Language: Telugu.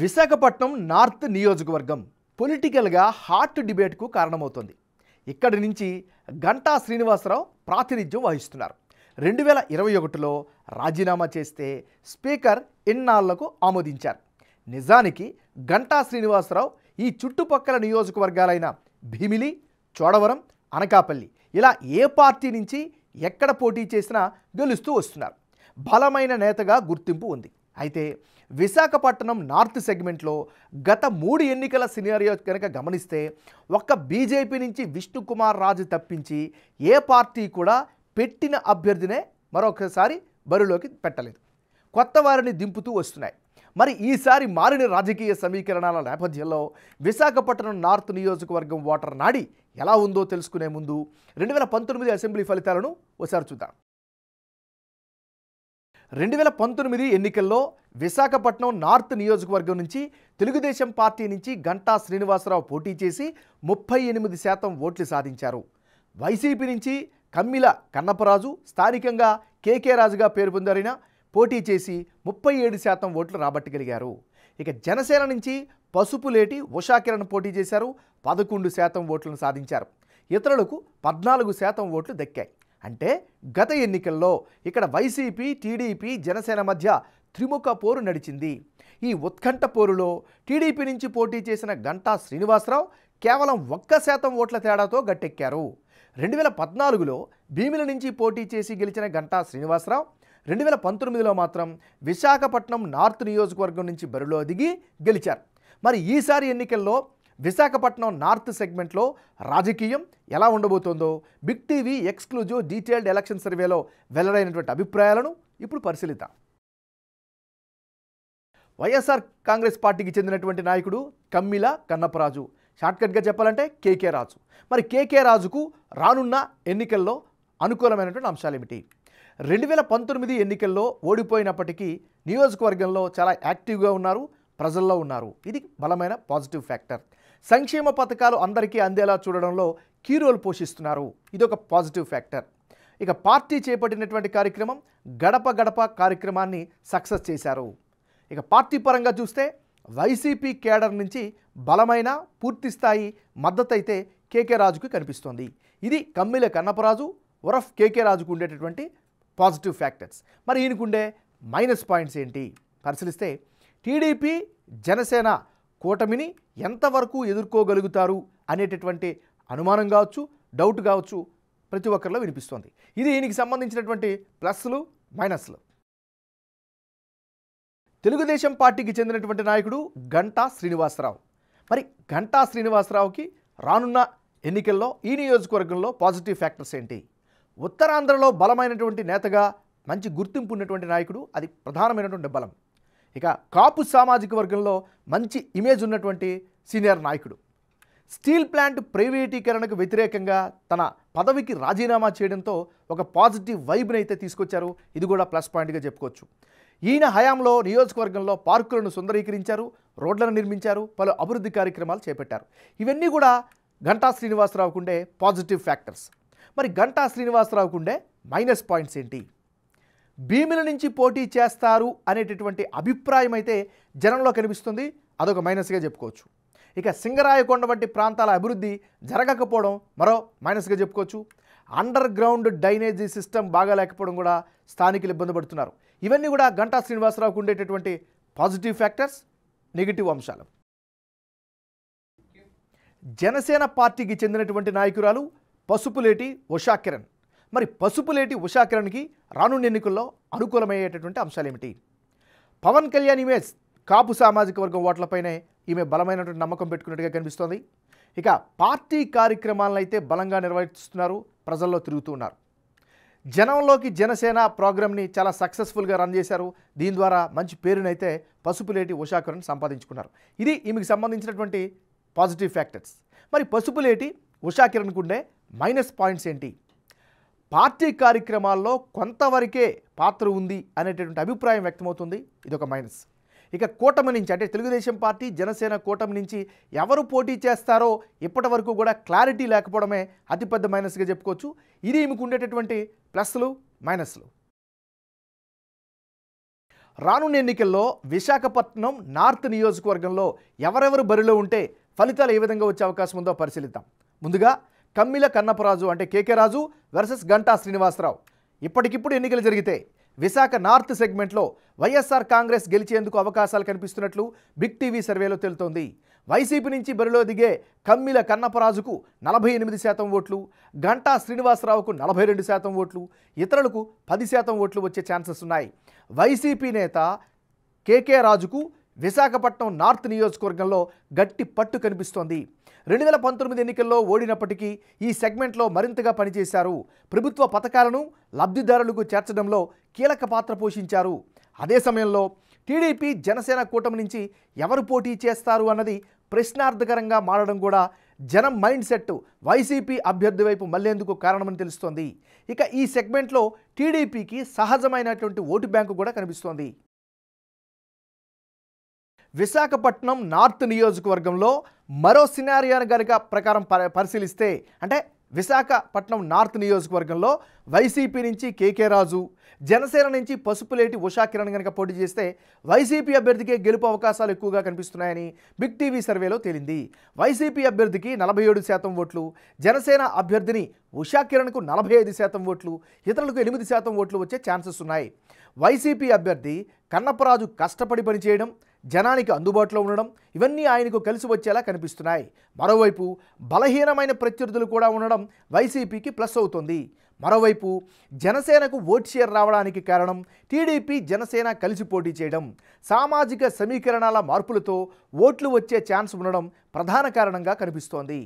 విశాఖపట్నం నార్త్ నియోజకవర్గం పొలిటికల్గా హాట్ డిబేట్కు కారణమవుతుంది ఇక్కడి నుంచి గంటా శ్రీనివాసరావు ప్రాతినిధ్యం వహిస్తున్నారు రెండు వేల ఇరవై ఒకటిలో రాజీనామా చేస్తే స్పీకర్ ఇన్నాళ్లకు ఆమోదించారు నిజానికి గంటా శ్రీనివాసరావు ఈ చుట్టుపక్కల నియోజకవర్గాలైన భీమిలి చోడవరం అనకాపల్లి ఇలా ఏ పార్టీ నుంచి ఎక్కడ పోటీ చేసినా గెలుస్తూ వస్తున్నారు బలమైన నేతగా గుర్తింపు ఉంది అయితే విశాఖపట్నం నార్త్ సెగ్మెంట్లో గత మూడు ఎన్నికల సినారియో కనుక గమనిస్తే ఒక్క బీజేపీ నుంచి విష్ణుకుమార్ రాజు తప్పించి ఏ పార్టీ కూడా పెట్టిన అభ్యర్థినే మరొకసారి బరిలోకి పెట్టలేదు కొత్త వారిని దింపుతూ వస్తున్నాయి మరి ఈసారి మారిన రాజకీయ సమీకరణాల నేపథ్యంలో విశాఖపట్నం నార్త్ నియోజకవర్గం ఓటర్ నాడి ఎలా ఉందో తెలుసుకునే ముందు రెండు వేల పంతొమ్మిది అసెంబ్లీ ఫలితాలను ఒకసారి చూద్దాం రెండు వేల పంతొమ్మిది ఎన్నికల్లో విశాఖపట్నం నార్త్ నియోజకవర్గం నుంచి తెలుగుదేశం పార్టీ నుంచి గంటా శ్రీనివాసరావు పోటీ చేసి ముప్పై ఎనిమిది శాతం ఓట్లు సాధించారు వైసీపీ నుంచి కమ్మిల కన్నపరాజు స్థానికంగా కేకే రాజుగా పేరు పొందారిన పోటీ చేసి ముప్పై ఏడు శాతం ఓట్లు రాబట్టగలిగారు ఇక జనసేన నుంచి పసుపులేటి ఉషాకిరణ్ పోటీ చేశారు పదకొండు శాతం ఓట్లను సాధించారు ఇతరులకు పద్నాలుగు శాతం ఓట్లు దక్కాయి అంటే గత ఎన్నికల్లో ఇక్కడ వైసీపీ టీడీపీ జనసేన మధ్య త్రిముఖ పోరు నడిచింది ఈ ఉత్కంఠ పోరులో టీడీపీ నుంచి పోటీ చేసిన గంటా శ్రీనివాసరావు కేవలం ఒక్క శాతం ఓట్ల తేడాతో గట్టెక్కారు రెండు వేల పద్నాలుగులో భీమిల నుంచి పోటీ చేసి గెలిచిన గంటా శ్రీనివాసరావు రెండు వేల పంతొమ్మిదిలో మాత్రం విశాఖపట్నం నార్త్ నియోజకవర్గం నుంచి బరిలో దిగి గెలిచారు మరి ఈసారి ఎన్నికల్లో విశాఖపట్నం నార్త్ సెగ్మెంట్లో రాజకీయం ఎలా ఉండబోతోందో big TV exclusive detailed election సర్వేలో వెల్లడైనటువంటి అభిప్రాయాలను ఇప్పుడు పరిశీలిద్దాం వైఎస్ఆర్ కాంగ్రెస్ పార్టీకి చెందినటువంటి నాయకుడు కమ్మిల కన్నప్పరాజు షార్ట్కట్గా చెప్పాలంటే కేకే రాజు మరి కేకే రాజుకు రానున్న ఎన్నికల్లో అనుకూలమైనటువంటి అంశాలు ఏమిటి రెండు వేల పంతొమ్మిది ఎన్నికల్లో ఓడిపోయినప్పటికీ నియోజకవర్గంలో చాలా యాక్టివ్గా ఉన్నారు ప్రజల్లో ఉన్నారు ఇది బలమైన పాజిటివ్ ఫ్యాక్టర్ సంక్షేమ పథకాలు అందరికీ అందేలా చూడడంలో కీ రోల్ పోషిస్తున్నారు ఇదొక పాజిటివ్ ఫ్యాక్టర్ ఇక పార్టీ చేపట్టినటువంటి కార్యక్రమం గడప గడప కార్యక్రమాన్ని సక్సెస్ చేశారు ఇక పార్టీ పరంగా చూస్తే వైసీపీ కేడర్ నుంచి బలమైన పూర్తిస్థాయి మద్దతు అయితే కేకే రాజుకు కనిపిస్తోంది ఇది కమ్మిల కన్నపరాజు ఒరఫ్ కేకే రాజుకు ఉండేటటువంటి పాజిటివ్ ఫ్యాక్టర్స్ మరి ఈయనకుండే మైనస్ పాయింట్స్ ఏంటి పరిశీలిస్తే టీడీపీ జనసేన కూటమిని ఎంతవరకు ఎదుర్కోగలుగుతారు అనేటటువంటి అనుమానం కావచ్చు డౌట్ కావచ్చు ప్రతి ఒక్కరిలో వినిపిస్తోంది ఇది దీనికి సంబంధించినటువంటి ప్లస్లు మైనస్లు తెలుగుదేశం పార్టీకి చెందినటువంటి నాయకుడు గంటా శ్రీనివాసరావు మరి గంటా శ్రీనివాసరావుకి రానున్న ఎన్నికల్లో ఈ నియోజకవర్గంలో పాజిటివ్ ఫ్యాక్టర్స్ ఏంటి ఉత్తరాంధ్రలో బలమైనటువంటి నేతగా మంచి గుర్తింపు ఉన్నటువంటి నాయకుడు అది ప్రధానమైనటువంటి బలం ఇక కాపు సామాజిక వర్గంలో మంచి ఇమేజ్ ఉన్నటువంటి సీనియర్ నాయకుడు స్టీల్ ప్లాంట్ ప్రైవేటీకరణకు వ్యతిరేకంగా తన పదవికి రాజీనామా చేయడంతో ఒక పాజిటివ్ వైబ్ని అయితే తీసుకొచ్చారు ఇది కూడా ప్లస్ పాయింట్గా చెప్పుకోవచ్చు ఈయన హయాంలో నియోజకవర్గంలో పార్కులను సుందరీకరించారు రోడ్లను నిర్మించారు పలు అభివృద్ధి కార్యక్రమాలు చేపట్టారు ఇవన్నీ కూడా గంటా శ్రీనివాసరావుకుండే పాజిటివ్ ఫ్యాక్టర్స్ మరి గంటా శ్రీనివాసరావుకుండే మైనస్ పాయింట్స్ ఏంటి భీముల నుంచి పోటీ చేస్తారు అనేటటువంటి అభిప్రాయం అయితే జనంలో కనిపిస్తుంది అదొక మైనస్గా చెప్పుకోవచ్చు ఇక సింగరాయకొండ వంటి ప్రాంతాల అభివృద్ధి జరగకపోవడం మరో మైనస్గా చెప్పుకోవచ్చు అండర్ గ్రౌండ్ డ్రైనేజీ సిస్టమ్ బాగా లేకపోవడం కూడా స్థానికులు ఇబ్బంది పడుతున్నారు ఇవన్నీ కూడా గంటా శ్రీనివాసరావుకు ఉండేటటువంటి పాజిటివ్ ఫ్యాక్టర్స్ నెగిటివ్ అంశాలు జనసేన పార్టీకి చెందినటువంటి నాయకురాలు పసుపులేటి ఉషాకిరణ్ కిరణ్ మరి పసుపులేటి ఉషాకిరణ్కి రానున్న ఎన్నికల్లో అనుకూలమయ్యేటటువంటి అంశాలు ఏమిటి పవన్ కళ్యాణ్ ఇమేజ్ కాపు సామాజిక వర్గం ఓట్లపైనే ఈమె బలమైనటువంటి నమ్మకం పెట్టుకున్నట్టుగా కనిపిస్తోంది ఇక పార్టీ కార్యక్రమాలను అయితే బలంగా నిర్వహిస్తున్నారు ప్రజల్లో తిరుగుతూ ఉన్నారు జనంలోకి జనసేన ప్రోగ్రామ్ని చాలా సక్సెస్ఫుల్గా రన్ చేశారు దీని ద్వారా మంచి పేరునైతే పసుపులేటి ఉషాకరణ్ సంపాదించుకున్నారు ఇది ఈమెకు సంబంధించినటువంటి పాజిటివ్ ఫ్యాక్టర్స్ మరి పసుపులేటి ఉషాకిరణ్కు ఉండే మైనస్ పాయింట్స్ ఏంటి పార్టీ కార్యక్రమాల్లో కొంతవరకే పాత్ర ఉంది అనేటటువంటి అభిప్రాయం వ్యక్తమవుతుంది ఇది ఒక మైనస్ ఇక కూటమి నుంచి అంటే తెలుగుదేశం పార్టీ జనసేన కూటమి నుంచి ఎవరు పోటీ చేస్తారో ఇప్పటి వరకు కూడా క్లారిటీ లేకపోవడమే అతిపెద్ద మైనస్గా చెప్పుకోవచ్చు ఇది ఈమెకు ఉండేటటువంటి ప్లస్లు మైనస్లు రానున్న ఎన్నికల్లో విశాఖపట్నం నార్త్ నియోజకవర్గంలో ఎవరెవరు బరిలో ఉంటే ఫలితాలు ఏ విధంగా వచ్చే అవకాశం ఉందో పరిశీలిద్దాం ముందుగా కమ్మిల కన్నపరాజు అంటే కేకే రాజు వర్సెస్ గంటా శ్రీనివాసరావు ఇప్పటికిప్పుడు ఎన్నికలు జరిగితే విశాఖ నార్త్ సెగ్మెంట్లో వైఎస్ఆర్ కాంగ్రెస్ గెలిచేందుకు అవకాశాలు కనిపిస్తున్నట్లు బిగ్ టీవీ సర్వేలో తెలుతోంది వైసీపీ నుంచి బరిలో దిగే కమ్మిల కన్నపరాజుకు నలభై ఎనిమిది శాతం ఓట్లు గంటా శ్రీనివాసరావుకు నలభై రెండు శాతం ఓట్లు ఇతరులకు పది శాతం ఓట్లు వచ్చే ఛాన్సెస్ ఉన్నాయి వైసీపీ నేత కేకే రాజుకు విశాఖపట్నం నార్త్ నియోజకవర్గంలో గట్టి పట్టు కనిపిస్తోంది రెండు వేల పంతొమ్మిది ఎన్నికల్లో ఓడినప్పటికీ ఈ సెగ్మెంట్లో మరింతగా పనిచేశారు ప్రభుత్వ పథకాలను లబ్ధిదారులకు చేర్చడంలో కీలక పాత్ర పోషించారు అదే సమయంలో టీడీపీ జనసేన కూటమి నుంచి ఎవరు పోటీ చేస్తారు అన్నది ప్రశ్నార్థకరంగా మారడం కూడా జనం మైండ్ సెట్ వైసీపీ అభ్యర్థి వైపు మళ్లేందుకు కారణమని తెలుస్తోంది ఇక ఈ సెగ్మెంట్లో టీడీపీకి సహజమైనటువంటి ఓటు బ్యాంకు కూడా కనిపిస్తోంది విశాఖపట్నం నార్త్ నియోజకవర్గంలో మరో సినారియాను కనుక ప్రకారం పరిశీలిస్తే అంటే విశాఖపట్నం నార్త్ నియోజకవర్గంలో వైసీపీ నుంచి కేకే రాజు జనసేన నుంచి పసుపులేటి ఉషా కిరణ్ కనుక పోటీ చేస్తే వైసీపీ అభ్యర్థికే గెలుపు అవకాశాలు ఎక్కువగా కనిపిస్తున్నాయని బిగ్ టీవీ సర్వేలో తేలింది వైసీపీ అభ్యర్థికి నలభై ఏడు శాతం ఓట్లు జనసేన అభ్యర్థిని ఉషా కిరణ్కు నలభై ఐదు శాతం ఓట్లు ఇతరులకు ఎనిమిది శాతం ఓట్లు వచ్చే ఛాన్సెస్ ఉన్నాయి వైసీపీ అభ్యర్థి కన్నపరాజు కష్టపడి పనిచేయడం జనానికి అందుబాటులో ఉండడం ఇవన్నీ ఆయనకు కలిసి వచ్చేలా కనిపిస్తున్నాయి మరోవైపు బలహీనమైన ప్రత్యర్థులు కూడా ఉండడం వైసీపీకి ప్లస్ అవుతుంది మరోవైపు జనసేనకు ఓట్ షేర్ రావడానికి కారణం టీడీపీ జనసేన కలిసి పోటీ చేయడం సామాజిక సమీకరణాల మార్పులతో ఓట్లు వచ్చే ఛాన్స్ ఉండడం ప్రధాన కారణంగా కనిపిస్తోంది